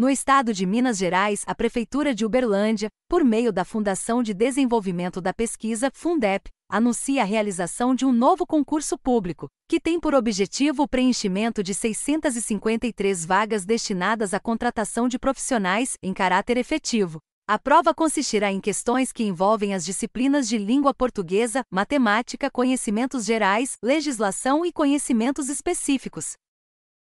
No estado de Minas Gerais, a Prefeitura de Uberlândia, por meio da Fundação de Desenvolvimento da Pesquisa, Fundep, anuncia a realização de um novo concurso público, que tem por objetivo o preenchimento de 653 vagas destinadas à contratação de profissionais em caráter efetivo. A prova consistirá em questões que envolvem as disciplinas de língua portuguesa, matemática, conhecimentos gerais, legislação e conhecimentos específicos.